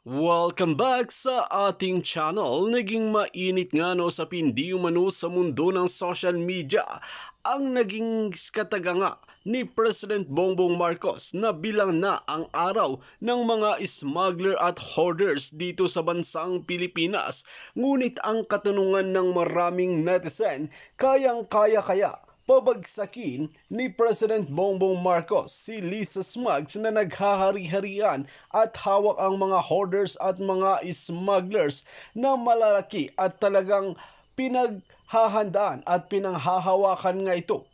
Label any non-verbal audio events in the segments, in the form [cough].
Welcome back sa ating channel. Naging mainit nga no sa pindi umano sa mundo ng social media ang naging kataga nga ni President Bongbong Marcos na bilang na ang araw ng mga smuggler at hoarders dito sa bansang Pilipinas. Ngunit ang katunungan ng maraming netizen, kayang-kaya kaya, -kaya pabagsakin ni President Bongbong Marcos si Lisa Smugs na naghahari-harian at hawak ang mga hoarders at mga smugglers na malalaki at talagang pinaghahandaan at pinanghahawakan nga ito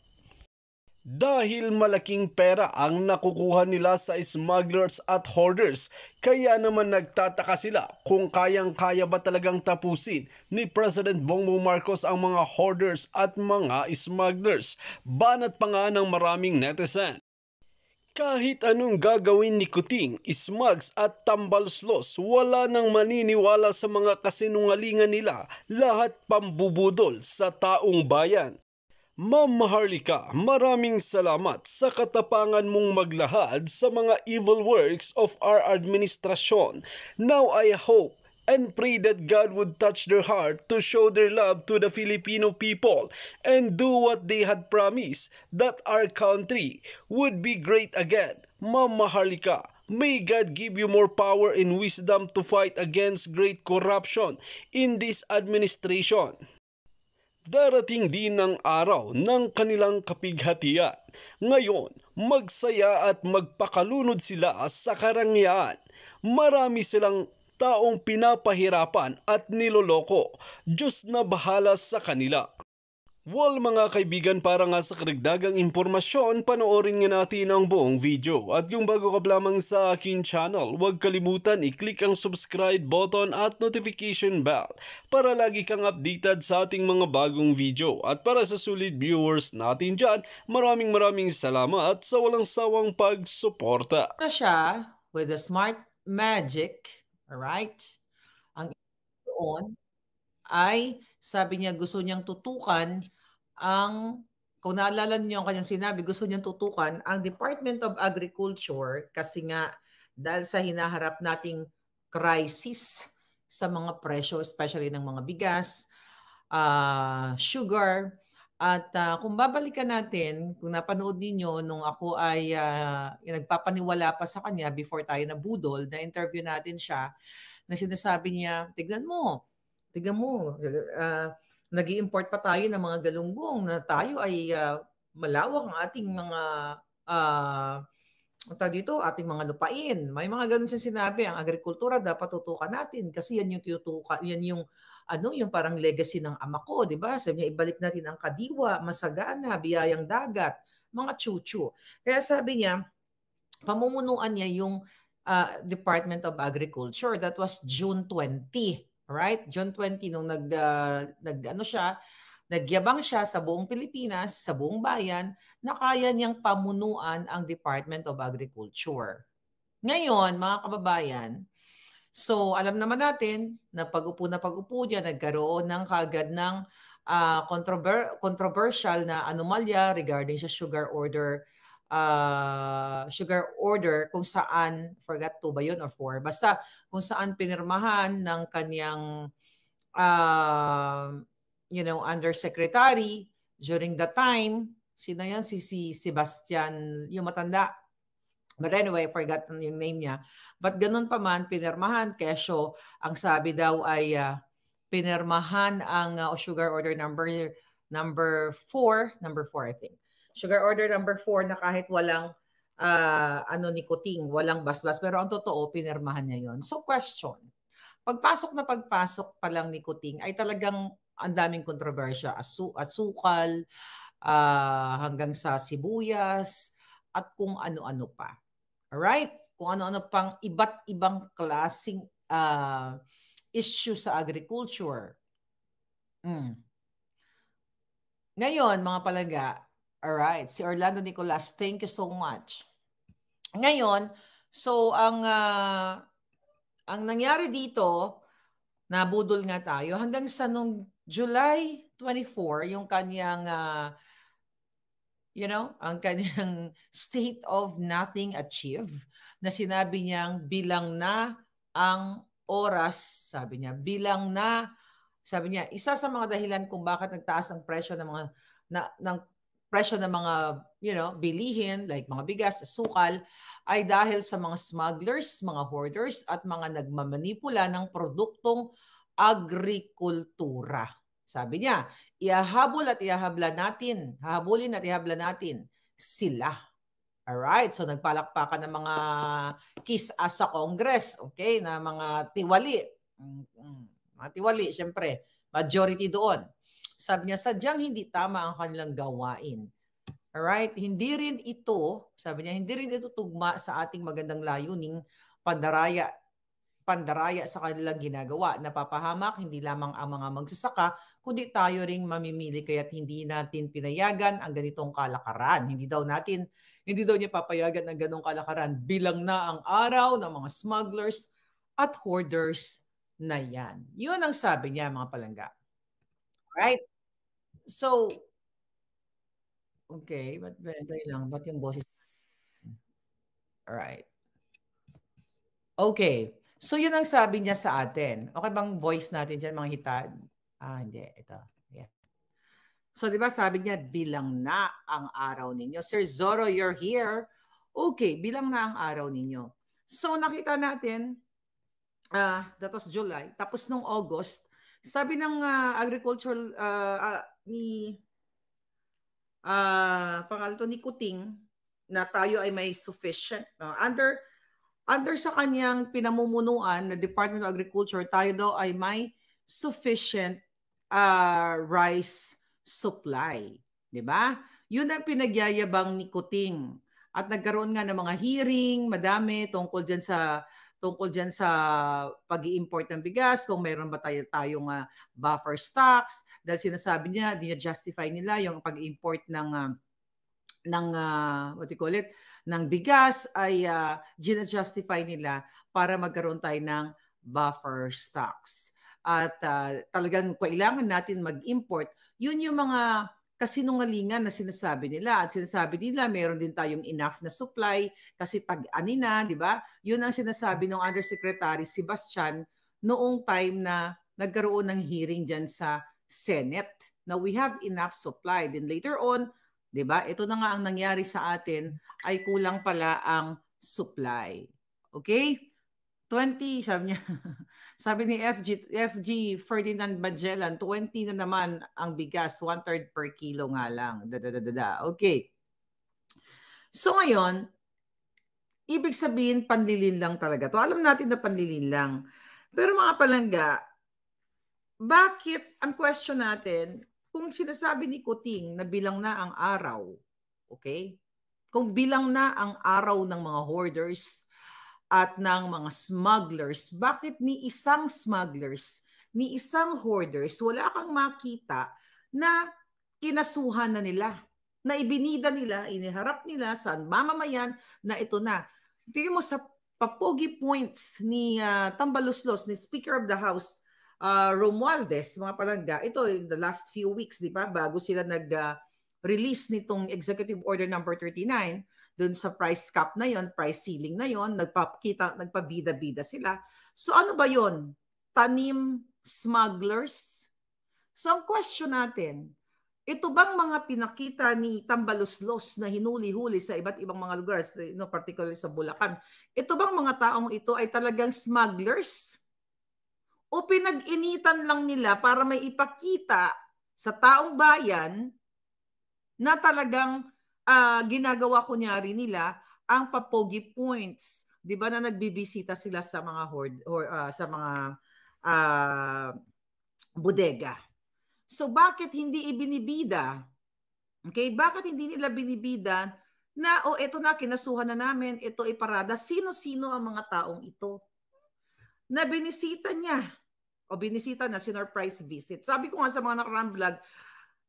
dahil malaking pera ang nakukuha nila sa smugglers at hoarders kaya naman nagtataka sila kung kayang-kaya ba talagang tapusin ni President Bongbong Marcos ang mga hoarders at mga smugglers. Banat pa nga ng maraming netizen. Kahit anong gagawin ni Kuting, Smugs at Tambalslos, wala nang maniniwala sa mga kasinungalingan nila, lahat pambubudol sa taong bayan. Ma'am Maharlika, maraming salamat sa katapangan mong maglahad sa mga evil works of our administration. Now I hope and pray that God would touch their heart to show their love to the Filipino people and do what they had promised that our country would be great again. Ma'am Maharlika, may God give you more power and wisdom to fight against great corruption in this administration. Darating din ang araw ng kanilang kapighatian. Ngayon, magsaya at magpakalunod sila sa karangyaan. Marami silang taong pinapahirapan at niloloko. Diyos na bahala sa kanila. Well mga kaibigan para nga sa karagdagang impormasyon panoorin nga natin ang buong video at yung bago ka lamang sa akin channel huwag kalimutan i-click ang subscribe button at notification bell para lagi kang updated sa ating mga bagong video at para sa solid viewers natin dyan maraming maraming salamat sa walang sawang pagsuporta. Na siya with the smart magic, alright? Ang on ay sabi niya gusto niyang tutukan ang, kung naalala niyo ang kanyang sinabi, gusto niyang tutukan ang Department of Agriculture kasi nga dahil sa hinaharap nating crisis sa mga presyo, especially ng mga bigas, uh, sugar, at uh, kung babalikan natin, kung napanood ninyo nung ako ay uh, nagpapaniwala pa sa kanya before tayo na budol, na-interview natin siya, na sinasabi niya, tignan mo, tignan mo, uh, nag import pa tayo ng mga galunggong na tayo ay uh, malawak ang ating mga uh, dito, ating mga lupain. May mga ganun siyang sinabi, ang agrikultura dapat tutukan natin kasi yan yung tutukan, yan yung ano, yung parang legacy ng ama ko, di ba? Sabi niya, ibalik natin ang kadiwa, masagana, biyayang dagat, mga chuchu. Kaya sabi niya, pamumunuan niya yung uh, Department of Agriculture. That was June 20 Alright? John 20, nung nag, uh, nag ano siya, Nagyabang siya sa buong Pilipinas, sa buong bayan, na kaya niyang pamunuan ang Department of Agriculture. Ngayon, mga kababayan, so alam naman natin na pag-upo na pag-upo niya, nagkaroon ng kagad ng uh, controver- controversial na anomalya regarding sa sugar order uh, sugar order kung saan, forgot to ba yun or four, basta kung saan pinirmahan ng kaniyang uh, um, you know, undersecretary during the time. Sino yan? Si, si Sebastian, yung matanda. But anyway, forgot yung name niya. But ganun pa man, pinirmahan. Kesyo, ang sabi daw ay uh, pinirmahan ang uh, sugar order number number 4, number 4 I think sugar order number 4 na kahit walang uh, ano nikoting, walang basbas. Pero ang totoo, pinirmahan niya yon So question, pagpasok na pagpasok pa lang nikoting ay talagang ang daming kontrobersya. Asu at asukal, uh, hanggang sa sibuyas, at kung ano-ano pa. All right? Kung ano-ano pang iba't ibang klasing uh, issue sa agriculture. Mm. Ngayon, mga palaga, Alright, si Orlando Nicolas, thank you so much. Ngayon, so ang uh, ang nangyari dito, nabudol nga tayo hanggang sa nung July 24 yung kanyang uh, you know, ang kanyang [laughs] state of nothing achieved na sinabi niyang bilang na ang oras, sabi niya, bilang na sabi niya, isa sa mga dahilan kung bakit nagtaas ang presyo ng mga na, ng presyo ng mga, you know, bilihin like mga bigas, sukal ay dahil sa mga smugglers, mga hoarders at mga nagmamanipula ng produktong agrikultura. Sabi niya, iahabol at ihahabla natin, hahabulin at ihabla natin sila. All right, so nagpalakpakan ng mga kiss as sa Congress, okay, na mga tiwali. Mm, mm, mga tiwali, syempre, majority doon. Sabi niya, sadyang hindi tama ang kanilang gawain. Alright? Hindi rin ito, sabi niya, hindi rin ito tugma sa ating magandang layuning pandaraya pandaraya sa kanilang ginagawa. Napapahamak hindi lamang ang mga magsasaka, kundi tayo ring mamimili kaya't hindi natin pinayagan ang ganitong kalakaran. Hindi daw natin, hindi daw niya papayagan ang ganong kalakaran bilang na ang araw ng mga smugglers at hoarders na yan. Yun ang sabi niya mga palangga. Right? So, okay, but bantay lang. Ba't yung boses? right. Okay. So, yun ang sabi niya sa atin. Okay bang voice natin dyan, mga hitad? Ah, hindi. Ito. Yeah. So, di ba sabi niya, bilang na ang araw ninyo. Sir Zoro, you're here. Okay, bilang na ang araw ninyo. So, nakita natin, uh, that was July. Tapos nung August, sabi ng uh, agricultural uh, uh, ni uh, pangalan ni Kuting na tayo ay may sufficient no? under under sa kanyang pinamumunuan na Department of Agriculture tayo daw ay may sufficient uh, rice supply, 'di ba? 'Yun ang pinagyayabang ni Kuting. At nagkaroon nga ng mga hearing, madami tungkol diyan sa tungkol dyan sa pag import ng bigas, kung meron ba tayo, tayong uh, buffer stocks, dahil sinasabi niya, di niya justify nila yung pag-import ng uh, ng uh, what you call it ng bigas ay uh, justify nila para magkaroon tayo ng buffer stocks at uh, talagang kailangan natin mag-import yun yung mga kasinungalingan na sinasabi nila at sinasabi nila meron din tayong enough na supply kasi tag-ani na, di ba? Yun ang sinasabi ng Undersecretary Sebastian noong time na nagkaroon ng hearing dyan sa Senate na we have enough supply. Then later on, di ba, ito na nga ang nangyari sa atin ay kulang pala ang supply. Okay? 20, sabi niya. [laughs] sabi ni FG, FG Ferdinand Magellan, 20 na naman ang bigas, one-third per kilo nga lang. Dadadadada. Okay. So ngayon, ibig sabihin panlilin lang talaga to. Alam natin na panlilin lang. Pero mga palangga, bakit ang question natin, kung sinasabi ni Kuting na bilang na ang araw, okay? Kung bilang na ang araw ng mga hoarders, at ng mga smugglers. Bakit ni isang smugglers, ni isang hoarders, wala kang makita na kinasuhan na nila, na ibinida nila, iniharap nila sa mamamayan na ito na. Tingin mo sa papogi points ni uh, Tambaluslos, ni Speaker of the House, uh, Romualdez, mga palangga, ito in the last few weeks, di ba, bago sila nag, uh, release nitong Executive Order number no. 39 doon sa price cap na yon, price ceiling na yon, nagpapakita, nagpabida-bida sila. So ano ba yon? Tanim smugglers? So ang question natin, ito bang mga pinakita ni Tambaloslos na hinuli-huli sa iba't ibang mga lugar, no, particularly sa Bulacan, ito bang mga taong ito ay talagang smugglers? O pinag-initan lang nila para may ipakita sa taong bayan na talagang uh, ginagawa kunyari nila ang papogi points, 'di ba na nagbibisita sila sa mga hoard or uh, sa mga uh, bodega. So bakit hindi ibinibida? Okay, bakit hindi nila binibida na o oh, eto na kinasuhan na namin, ito iparada. Sino-sino ang mga taong ito? Na binisita niya o binisita na sinurprise visit. Sabi ko nga sa mga nakaraang vlog,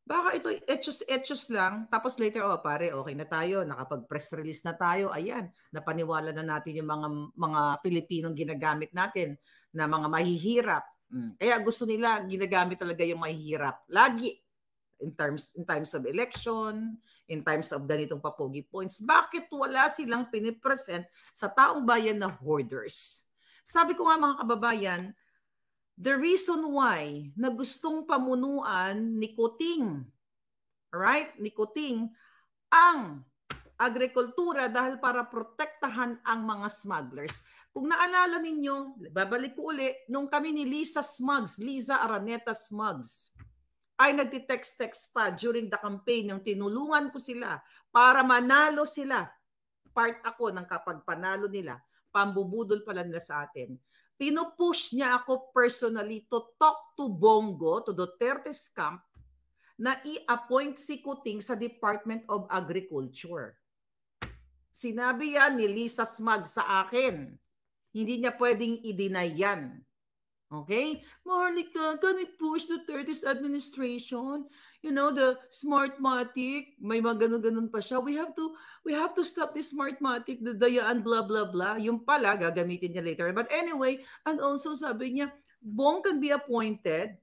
Baka ito, etchos, etchos lang, tapos later, oh pare, okay na tayo, nakapag-press release na tayo, ayan, napaniwala na natin yung mga, mga Pilipinong ginagamit natin na mga mahihirap. Hmm. Kaya gusto nila, ginagamit talaga yung mahihirap. Lagi, in terms in times of election, in times of ganitong papogi points, bakit wala silang pinipresent sa taong bayan na hoarders? Sabi ko nga mga kababayan, the reason why na gustong pamunuan ni Kuting, right? Ni Kuting ang agrikultura dahil para protektahan ang mga smugglers. Kung naalala ninyo, babalik ko uli, nung kami ni Lisa Smugs, Lisa Araneta Smugs, ay nagtitext-text pa during the campaign yung tinulungan ko sila para manalo sila. Part ako ng kapag panalo nila, pambubudol pala nila sa atin pinupush niya ako personally to talk to Bongo, to Duterte's camp, na i-appoint si Kuting sa Department of Agriculture. Sinabi yan ni Lisa Smag sa akin. Hindi niya pwedeng i-deny yan. Okay? Marlica, can we push Duterte's administration? you know the smartmatic may mga ganun-ganun pa siya we have to we have to stop this smartmatic the dayaan blah blah blah yung pala gagamitin niya later but anyway and also sabi niya Bong can be appointed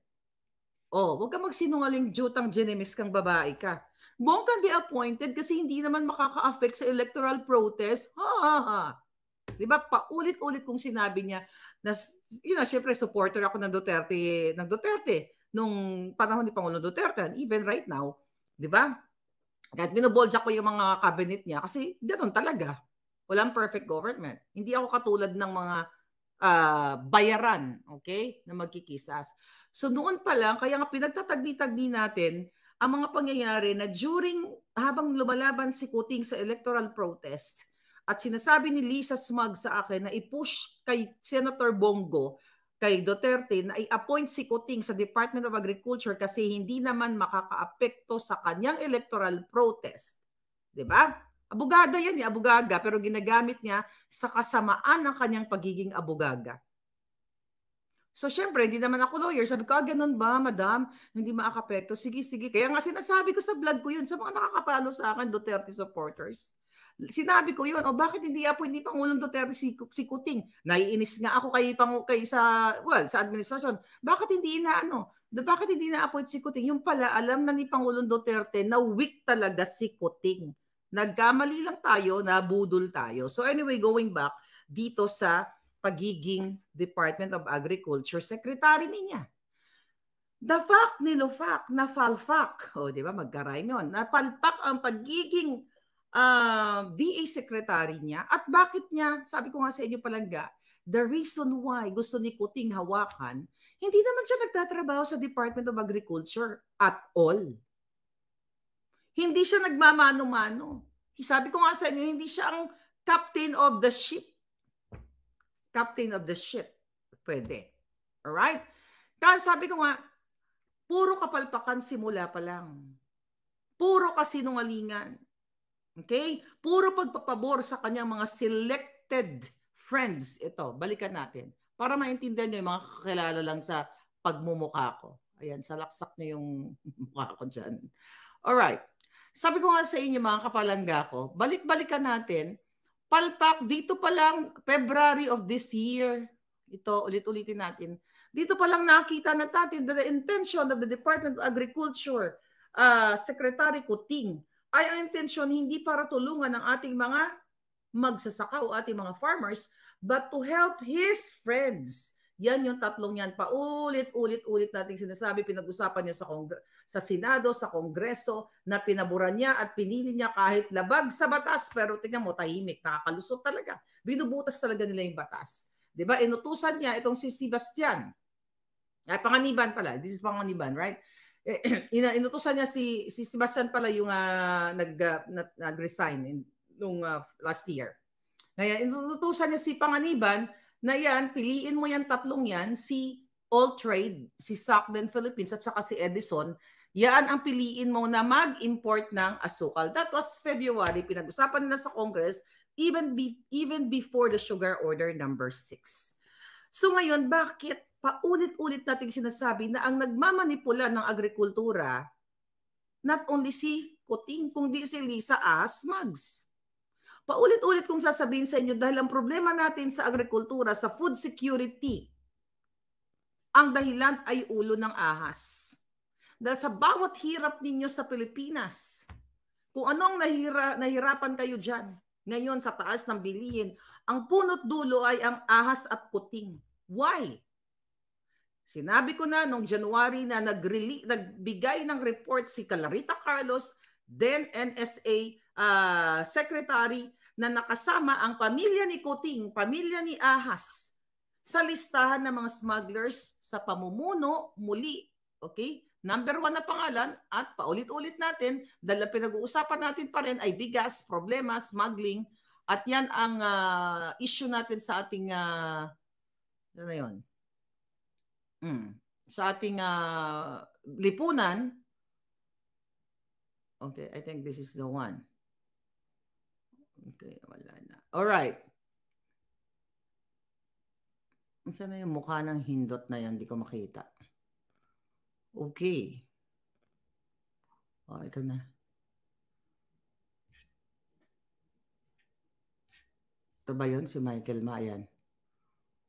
Oh, wag ka magsinungaling jutang genemis kang babae ka. Bong can be appointed kasi hindi naman makaka-affect sa electoral protest. Ha, ha, ha. 'Di ba? Paulit-ulit kong sinabi niya na you know, syempre supporter ako ng Duterte, ng Duterte nung panahon ni Pangulo Duterte and even right now, di ba? Kahit binoboljak ko yung mga cabinet niya kasi ganoon talaga. Walang perfect government. Hindi ako katulad ng mga uh, bayaran, okay, na magkikisas. So noon pa lang, kaya nga pinagtatagdi-tagdi natin ang mga pangyayari na during habang lumalaban si Kuting sa electoral protest at sinasabi ni Lisa Smug sa akin na i-push kay Senator Bongo kay Duterte na i-appoint si Kuting sa Department of Agriculture kasi hindi naman makakaapekto sa kanyang electoral protest. 'Di ba? Abugada yan, eh, abugaga, pero ginagamit niya sa kasamaan ng kanyang pagiging abugaga. So syempre, hindi naman ako lawyer. Sabi ko, ah, ganun ba, madam? Hindi maakapekto. Sige, sige. Kaya nga sinasabi ko sa vlog ko yun sa mga nakakapalo sa akin, Duterte supporters. Sinabi ko yun, o oh, bakit hindi po hindi Pangulong Duterte si, si Kuting? Naiinis nga ako kay, pang, kay sa, well, sa administration. Bakit hindi na ano? Bakit hindi na-appoint si Kuting? Yung pala, alam na ni Pangulong Duterte na weak talaga si Kuting. Nagkamali lang tayo, nabudol tayo. So anyway, going back dito sa pagiging Department of Agriculture Secretary niya. The fact ni Lufac na falfak, o oh, di ba magkarime yun, napalpak ang pagiging uh, ah, DA secretary niya at bakit niya, sabi ko nga sa inyo palangga, the reason why gusto ni Kuting hawakan, hindi naman siya nagtatrabaho sa Department of Agriculture at all. Hindi siya nagmamano-mano. Sabi ko nga sa inyo, hindi siya ang captain of the ship. Captain of the ship. Pwede. Alright? Kaya sabi ko nga, puro kapalpakan simula pa lang. Puro kasinungalingan. Okay? Puro pagpapabor sa kanyang mga selected friends. Ito, balikan natin. Para maintindihan nyo yung mga kakilala lang sa pagmumukha ko. Ayan, salaksak nyo yung [laughs] mukha ko dyan. Alright. Sabi ko nga sa inyo mga kapalangga ko, balik-balikan natin, palpak dito pa lang February of this year. Ito, ulit-ulitin natin. Dito pa lang nakita na natin the intention of the Department of Agriculture, uh, Secretary Kuting, ay ang intensyon hindi para tulungan ang ating mga magsasaka o ating mga farmers, but to help his friends. Yan yung tatlong yan. Paulit-ulit-ulit nating sinasabi, pinag-usapan niya sa, Cong- sa Senado, sa Kongreso, na pinabura niya at pinili niya kahit labag sa batas. Pero tingnan mo, tahimik, nakakalusot talaga. Binubutas talaga nila yung batas. ba diba? Inutusan niya itong si Sebastian. Ay, Panganiban pala. This is Panganiban, right? [clears throat] ina inutusan niya si si Sebastian pala yung uh, nag uh, nag-resign in, nung uh, last year. Ngayon, inutusan niya si Panganiban na yan, piliin mo yan tatlong yan, si All Trade, si Sakden Philippines at saka si Edison, yan ang piliin mo na mag-import ng asukal. That was February, pinag-usapan nila sa Congress even be, even before the sugar order number 6. So ngayon, bakit paulit-ulit nating sinasabi na ang nagmamanipula ng agrikultura, not only si Kuting, kundi si Lisa Asmags. Paulit-ulit kong sasabihin sa inyo dahil ang problema natin sa agrikultura, sa food security, ang dahilan ay ulo ng ahas. Dahil sa bawat hirap ninyo sa Pilipinas, kung anong nahira, nahirapan kayo dyan, ngayon sa taas ng bilihin, ang punot dulo ay ang ahas at kuting. Why? Sinabi ko na nung January na nag nagbigay ng report si Calarita Carlos, then NSA uh, ah, Secretary, na nakasama ang pamilya ni Kuting, pamilya ni Ahas, sa listahan ng mga smugglers sa pamumuno muli. Okay? Number one na pangalan at paulit-ulit natin dahil pinag-uusapan natin pa rin ay bigas, problema, smuggling at yan ang uh, issue natin sa ating uh, ano na yun, Mm. Sa ating uh, lipunan, okay, I think this is the one. Okay, wala na. All right. Saan na yung mukha ng hindot na yan? Hindi ko makita. Okay. Oh, ito na. Ito ba yun? Si Michael Mayan.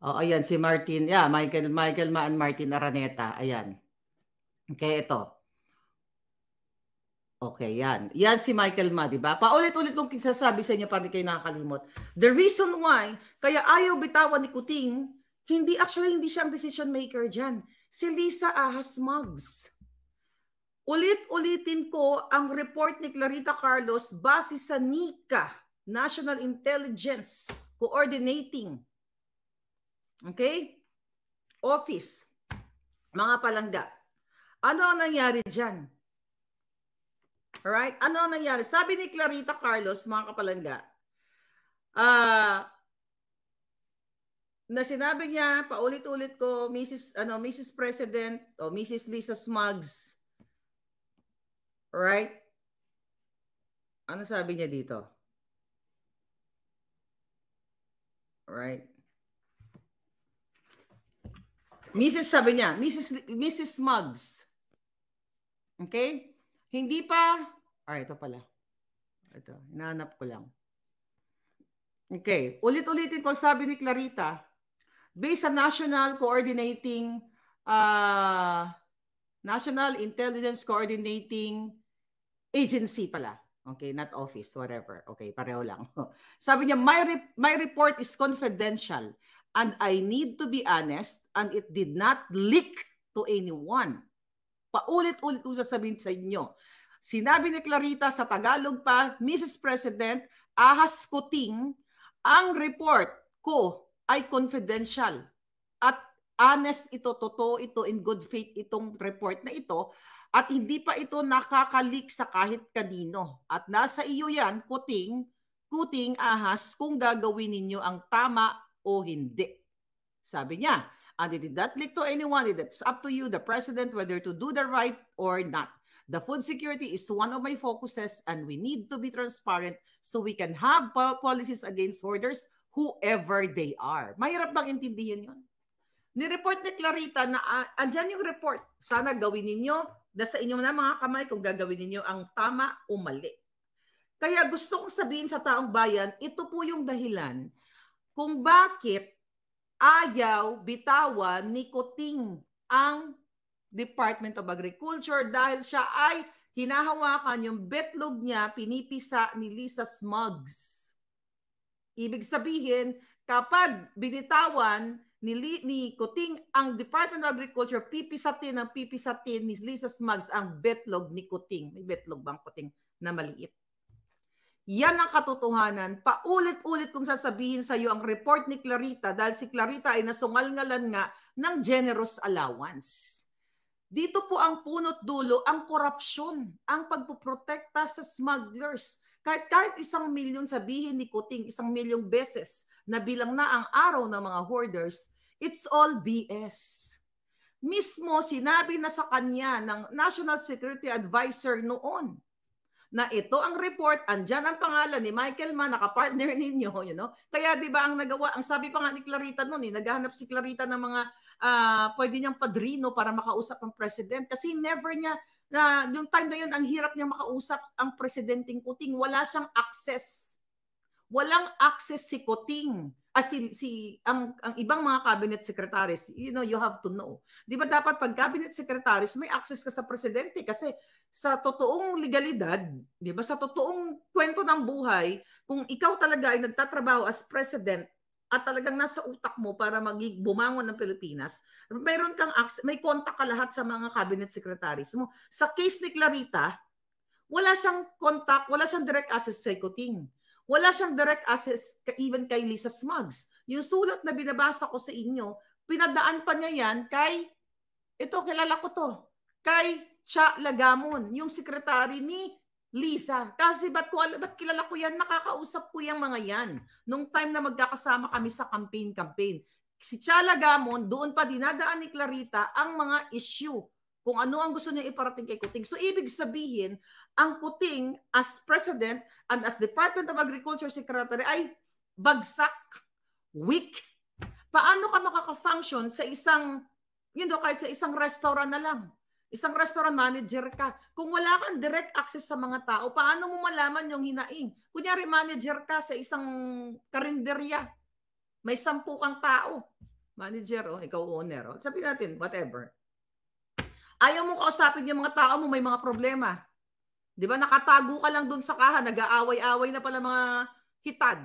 Oo, ayan si Martin. Yeah, Michael Michael Ma Martin Araneta. Ayan. Okay, ito. Okay, yan. Yan si Michael Ma, di ba? Paulit-ulit kong sinasabi sa inyo para kayo nakakalimot. The reason why, kaya ayaw bitawan ni Kuting, hindi, actually, hindi siya ang decision maker dyan. Si Lisa Ahas Mugs. Ulit-ulitin ko ang report ni Clarita Carlos base sa NICA, National Intelligence Coordinating Okay? Office. Mga palangga. Ano ang nangyari dyan? Alright? Ano ang nangyari? Sabi ni Clarita Carlos, mga kapalangga, ah, uh, na sinabi niya, paulit-ulit ko, Mrs. ano Mrs. President o Mrs. Lisa Smugs. Right? Ano sabi niya dito? Right? Mrs. sabi niya, Mrs. Mrs. Mugs. Okay? Hindi pa, ah, ito pala. Ito, hinahanap ko lang. Okay, ulit-ulitin ko sabi ni Clarita, based sa National Coordinating uh, National Intelligence Coordinating Agency pala. Okay, not office, whatever. Okay, pareho lang. [laughs] sabi niya, my, re- my report is confidential And I need to be honest, and it did not leak to anyone. Paulit-ulit kong sasabihin sa inyo. Sinabi ni Clarita sa Tagalog pa, Mrs. President, ahas ko ting, ang report ko ay confidential. At honest ito, totoo ito, in good faith itong report na ito. At hindi pa ito nakakalik sa kahit kanino. At nasa iyo yan, kuting, kuting ahas kung gagawin ninyo ang tama o hindi. Sabi niya, and it did not leak to anyone. It's up to you, the president, whether to do the right or not. The food security is one of my focuses and we need to be transparent so we can have policies against hoarders whoever they are. Mahirap bang intindihin yun? Ni-report ni Clarita na uh, andyan yung report. Sana gawin ninyo na sa inyo na mga kamay kung gagawin ninyo ang tama o mali. Kaya gusto kong sabihin sa taong bayan, ito po yung dahilan kung bakit ayaw bitawan ni Kuting ang Department of Agriculture dahil siya ay hinahawakan yung betlog niya pinipisa ni Lisa Smugs. Ibig sabihin, kapag binitawan ni, ni Kuting ang Department of Agriculture, pipisatin ang pipisatin ni Lisa Smugs ang betlog ni Kuting. May betlog bang Kuting na maliit? Yan ang katotohanan. Paulit-ulit kong sasabihin sa iyo ang report ni Clarita dahil si Clarita ay nasungal-ngalan nga ng generous allowance. Dito po ang punot dulo, ang korupsyon, ang pagpuprotekta sa smugglers. Kahit, kahit isang milyon sabihin ni Kuting, isang milyong beses na bilang na ang araw ng mga hoarders, it's all BS. Mismo sinabi na sa kanya ng National Security Advisor noon na ito ang report, andyan ang pangalan ni Michael Mann, nakapartner [laughs] ninyo, you know? Kaya di ba ang nagawa, ang sabi pa nga ni Clarita noon, eh, naghahanap si Clarita ng mga uh, pwede niyang padrino para makausap ang president kasi never niya, na yung time na yun, ang hirap niya makausap ang presidenting Kuting. Wala siyang access. Walang access si Kuting ah, si, si ang, ang ibang mga cabinet secretaries, you know, you have to know. Di ba dapat pag cabinet secretaries, may access ka sa presidente kasi sa totoong legalidad, 'di ba? Sa totoong kwento ng buhay, kung ikaw talaga ay nagtatrabaho as president at talagang nasa utak mo para magig bumangon ng Pilipinas, mayroon kang access, may contact ka lahat sa mga cabinet secretaries mo. Sa case ni Clarita, wala siyang contact, wala siyang direct access sa Coting. Wala siyang direct access even kay Lisa Smugs. Yung sulat na binabasa ko sa inyo, pinadaan pa niya yan kay, ito kilala ko to, kay Cha Lagamon, yung sekretary ni Lisa. Kasi ba't, ko, ba't kilala ko yan? Nakakausap ko yung mga yan. Nung time na magkakasama kami sa campaign-campaign. Si Chala Gamon, doon pa dinadaan ni Clarita ang mga issue. Kung ano ang gusto niya iparating kay Kuting. So ibig sabihin, ang Kuting as President and as Department of Agriculture Secretary ay bagsak, weak. Paano ka makaka-function sa isang, yun know, kahit sa isang restaurant na lang? Isang restaurant manager ka. Kung wala kang direct access sa mga tao, paano mo malaman yung hinaing? Kunyari manager ka sa isang karinderya. May sampu kang tao. Manager, oh, ikaw owner. Oh. Sabihin natin, whatever. Ayaw mo kausapin yung mga tao mo, may mga problema. Di ba? Nakatago ka lang dun sa kahan, nag-aaway-away na pala mga hitad.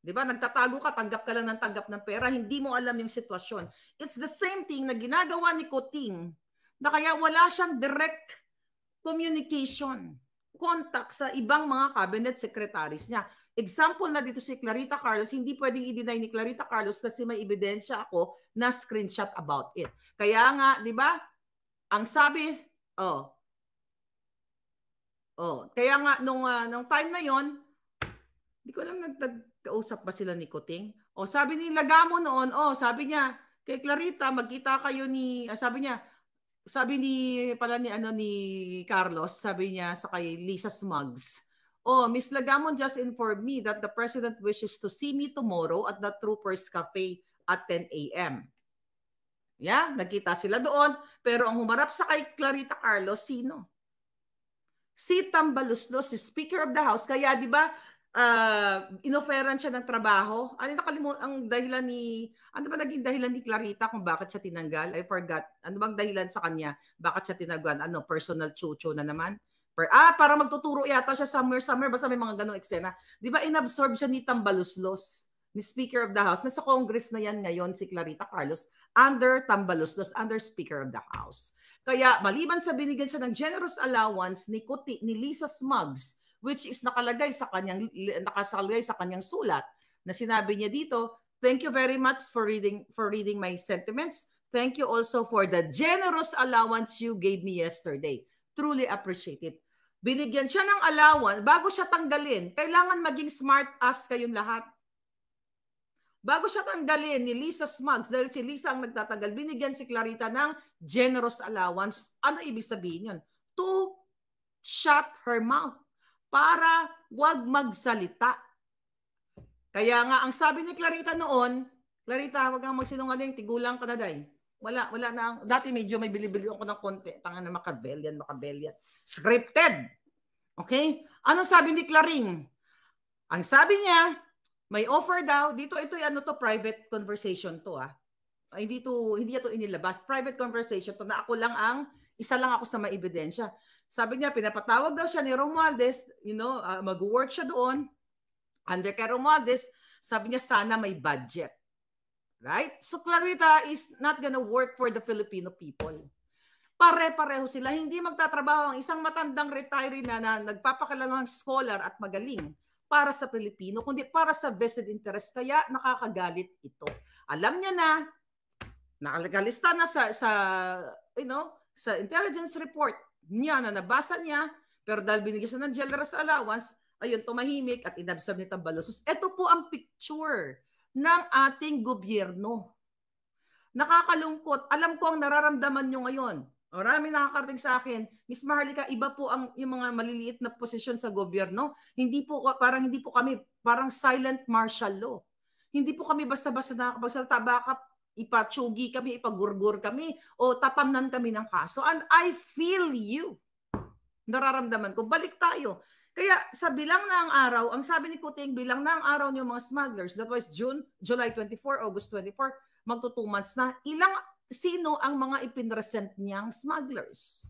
Di ba? Nagtatago ka, tanggap ka lang ng tanggap ng pera, hindi mo alam yung sitwasyon. It's the same thing na ginagawa ni Coting na kaya wala siyang direct communication, contact sa ibang mga cabinet secretaries niya. Example na dito si Clarita Carlos, hindi pwedeng i-deny ni Clarita Carlos kasi may ebidensya ako na screenshot about it. Kaya nga, di ba, ang sabi, oh, Oh, kaya nga nung uh, nung time na 'yon, hindi ko lang nagkausap ba sila ni Kuting. oh, sabi ni Lagamo noon, oh, sabi niya kay Clarita, magkita kayo ni ah, sabi niya, sabi ni pala ni ano ni Carlos, sabi niya sa kay Lisa Smugs, Oh, Miss Lagamon just informed me that the president wishes to see me tomorrow at the Troopers Cafe at 10 a.m. Yeah, nagkita sila doon. Pero ang humarap sa kay Clarita Carlos, sino? Si Tambaluslos, si Speaker of the House. Kaya di ba uh, ah, inoferan siya ng trabaho. Ano nakalimutan ang dahilan ni ano ba naging dahilan ni Clarita kung bakit siya tinanggal? I forgot. Ano bang dahilan sa kanya? Bakit siya tinanggal? Ano personal chucho na naman? Per, ah, para magtuturo yata siya somewhere somewhere basta may mga ganong eksena. 'Di ba inabsorb siya ni Tambaluslos? ni Speaker of the House. Nasa Congress na yan ngayon si Clarita Carlos under Tambaluslos, under Speaker of the House. Kaya maliban sa binigyan siya ng generous allowance ni, Kuti, ni Lisa Smugs which is nakalagay sa kanyang nakasalagay sa kanyang sulat na sinabi niya dito, thank you very much for reading for reading my sentiments. Thank you also for the generous allowance you gave me yesterday. Truly appreciate it. Binigyan siya ng allowance bago siya tanggalin. Kailangan maging smart ass kayong lahat. Bago siya tanggalin ni Lisa Smugs, dahil si Lisa ang nagtatanggal, binigyan si Clarita ng generous allowance. Ano ibig sabihin yun? To shut her mouth para wag magsalita. Kaya nga, ang sabi ni Clarita noon, Clarita, wag kang magsinungaling, tigulang ka na day. Wala, wala na. Ang, Dati medyo may bilibili ako ng konti. Tanga na makabelyan, makabelyan. Scripted. Okay? Anong sabi ni Claring? Ang sabi niya, may offer daw. Dito, ito ano to, private conversation to ah. Hindi to, hindi to inilabas. Private conversation to na ako lang ang, isa lang ako sa ebidensya. Sabi niya, pinapatawag daw siya ni Romualdez, you know, uh, mag-work siya doon, under kay Romualdez, sabi niya, sana may budget. Right? So Clarita is not gonna work for the Filipino people. Pare-pareho sila. Hindi magtatrabaho ang isang matandang retiree na, na nagpapakalalang scholar at magaling para sa Pilipino, kundi para sa vested interest. Kaya nakakagalit ito. Alam niya na, nakalista na sa, sa, you know, sa intelligence report niya na nabasa niya, pero dahil binigyan siya ng generous allowance, ayun, tumahimik at inabsorb ni Tambalosos. Ito po ang picture ng ating gobyerno. Nakakalungkot. Alam ko ang nararamdaman niyo ngayon. Marami nakakarating sa akin, Miss Maharlika, iba po ang yung mga maliliit na posisyon sa gobyerno. Hindi po parang hindi po kami parang silent martial law. Hindi po kami basta-basta nakakapagsalita. Baka ipatsugi kami, ipagurgur kami, o tatamnan kami ng kaso. And I feel you. Nararamdaman ko. Balik tayo. Kaya sa bilang na ang araw, ang sabi ni Kuting, bilang na ang araw niyo mga smugglers, that was June, July 24, August 24, magto two months na, ilang, sino ang mga ipinresent niyang smugglers?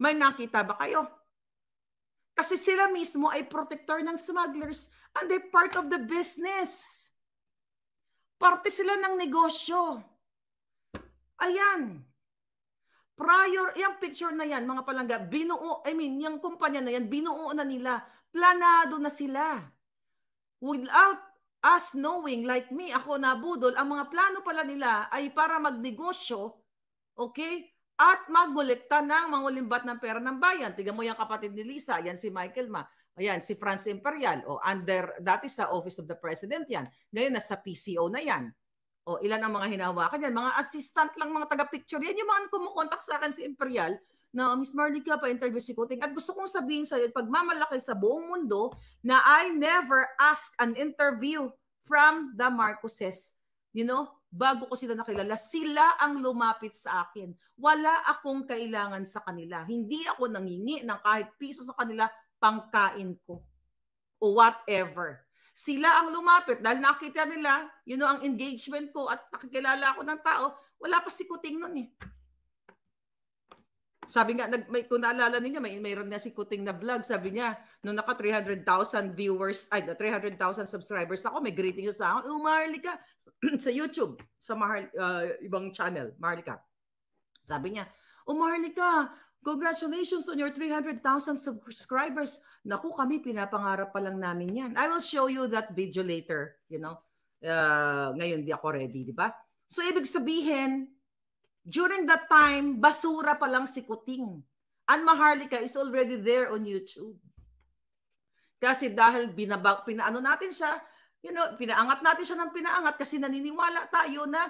May nakita ba kayo? Kasi sila mismo ay protector ng smugglers and they part of the business. Parte sila ng negosyo. Ayan. Prior, yung picture na yan, mga palangga, binuo, I mean, yung kumpanya na yan, binuo na nila. Planado na sila. Without us knowing, like me, ako nabudol, ang mga plano pala nila ay para magnegosyo, okay, at magulekta ng mangulimbat ng pera ng bayan. Tiga mo yung kapatid ni Lisa, yan si Michael Ma. Ayan, si Franz Imperial, o under, dati sa Office of the President yan. Ngayon, nasa PCO na yan. O ilan ang mga hinawakan yan? Mga assistant lang, mga taga-picture. Yan yung mga kumukontak sa akin si Imperial na Miss Marlica pa interview si Kuting. At gusto kong sabihin sa iyo, pagmamalaki sa buong mundo na I never ask an interview from the Marcoses. You know, bago ko sila nakilala, sila ang lumapit sa akin. Wala akong kailangan sa kanila. Hindi ako nangingi ng kahit piso sa kanila pangkain ko o whatever. Sila ang lumapit dahil nakita nila, you know, ang engagement ko at nakakilala ako ng tao, wala pa si Kuting noon eh. Sabi nga, nag, may, kung naalala niya, may, mayroon na si Kuting na vlog. Sabi niya, nung naka 300,000 viewers, ay, 300,000 subscribers ako, may greeting niya sa akin, oh, Marlica, [clears throat] sa YouTube, sa Mahal, uh, ibang channel, Marlica. Sabi niya, oh, Marlica, Congratulations on your 300,000 subscribers. Naku, kami pinapangarap pa lang namin yan. I will show you that video later, you know. Uh, ngayon di ako ready, di ba? So ibig sabihin, during that time, basura pa lang si Kuting. Ann Maharlika is already there on YouTube. Kasi dahil binabak, pinaano natin siya, you know, pinaangat natin siya ng pinaangat kasi naniniwala tayo na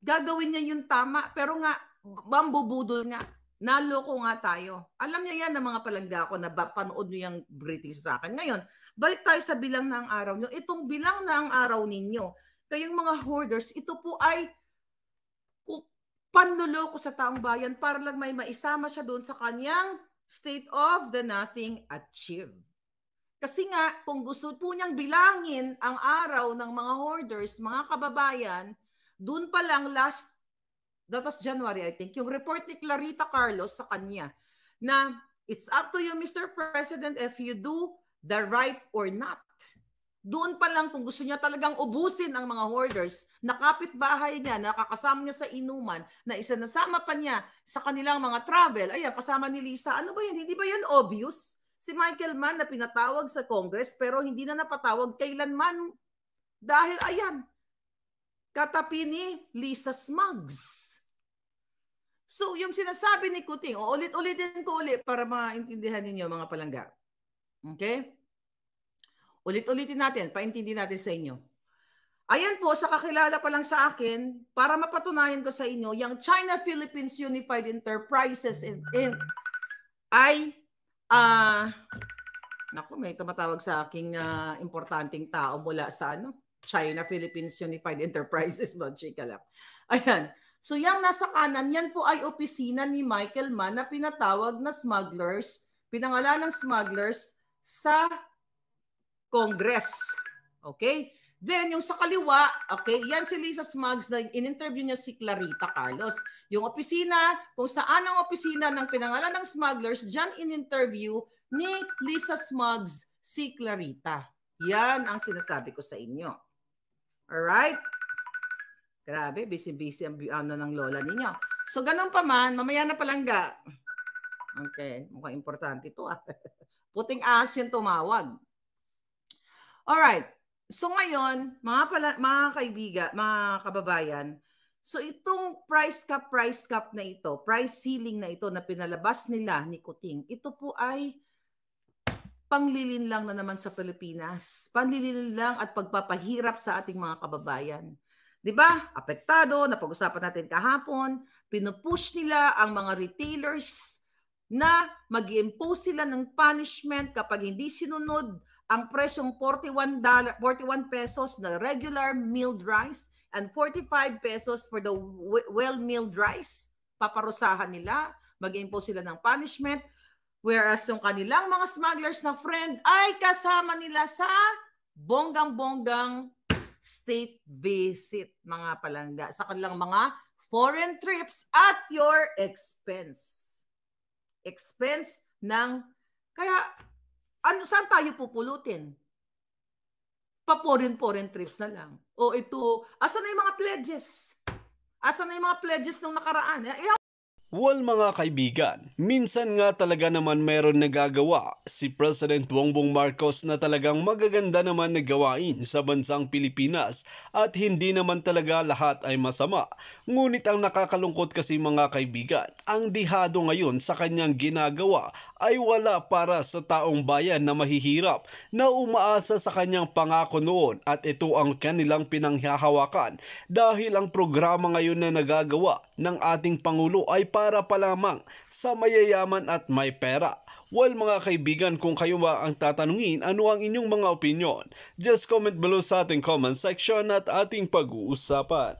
gagawin niya yung tama. Pero nga, bambubudol nga Naloko nga tayo. Alam niya yan ng mga palangga ko na ba, panood niyo yung British sa akin. Ngayon, balik tayo sa bilang ng araw niyo. Itong bilang ng araw ninyo, kayong mga hoarders, ito po ay panluloko sa taong bayan para lang may maisama siya doon sa kanyang state of the nothing achieved. Kasi nga, kung gusto po niyang bilangin ang araw ng mga hoarders, mga kababayan, doon pa lang last that was January, I think, yung report ni Clarita Carlos sa kanya na it's up to you, Mr. President, if you do the right or not. Doon pa lang kung gusto niya talagang ubusin ang mga hoarders na kapitbahay niya, nakakasama niya sa inuman, na isa isinasama pa niya sa kanilang mga travel. Ayan, kasama ni Lisa. Ano ba yun? Hindi ba yun obvious? Si Michael Mann na pinatawag sa Congress pero hindi na napatawag kailanman dahil ayan, katapi ni Lisa Smugs So yung sinasabi ni Kuting, ulit-ulitin ko ulit para maintindihan ninyo mga palangga. Okay? Ulit-ulitin natin, paintindi natin sa inyo. Ayan po, sa kakilala pa lang sa akin, para mapatunayan ko sa inyo, yung China-Philippines Unified Enterprises in, in, ay, uh, naku, may tumatawag sa aking uh, importanteng tao mula sa ano, China-Philippines Unified Enterprises, no, chika lang. Ayan, So yung nasa kanan, yan po ay opisina ni Michael Mann na pinatawag na smugglers, pinangalan ng smugglers sa Congress. Okay? Then, yung sa kaliwa, okay, yan si Lisa Smugs na in-interview niya si Clarita Carlos. Yung opisina, kung saan ang opisina ng pinangalan ng smugglers, dyan in-interview ni Lisa Smugs si Clarita. Yan ang sinasabi ko sa inyo. All right? Grabe, busy-busy ang ano ng lola ninyo. So, ganun pa man, mamaya na palangga. Okay, mukhang importante ito ah. [laughs] Puting as yung tumawag. Alright, so ngayon, mga, pala, mga kaibigan, mga kababayan, so itong price cap, price cap na ito, price ceiling na ito na pinalabas nila ni Kuting, ito po ay panglilin lang na naman sa Pilipinas. Panlilin lang at pagpapahirap sa ating mga kababayan. 'Di ba? Apektado, napag-usapan natin kahapon, pinupush nila ang mga retailers na mag impose sila ng punishment kapag hindi sinunod ang presyong 41 41 pesos na regular milled rice and 45 pesos for the well milled rice paparusahan nila mag-impose sila ng punishment whereas yung kanilang mga smugglers na friend ay kasama nila sa bonggang-bonggang state visit mga palangga sa kanilang mga foreign trips at your expense. Expense ng kaya ano saan tayo pupulutin? Pa foreign foreign trips na lang. O ito, asan na yung mga pledges? Asan na yung mga pledges nung nakaraan? Eh, Well mga kaibigan, minsan nga talaga naman mayroon nagagawa si President Bongbong Marcos na talagang magaganda naman na gawain sa bansang Pilipinas at hindi naman talaga lahat ay masama. Ngunit ang nakakalungkot kasi mga kaibigan, ang dihado ngayon sa kanyang ginagawa ay wala para sa taong bayan na mahihirap na umaasa sa kanyang pangako noon at ito ang kanilang pinanghahawakan dahil ang programa ngayon na nagagawa ng ating Pangulo ay para pa lamang sa mayayaman at may pera. Well mga kaibigan, kung kayo ba ang tatanungin, ano ang inyong mga opinion? Just comment below sa ating comment section at ating pag-uusapan.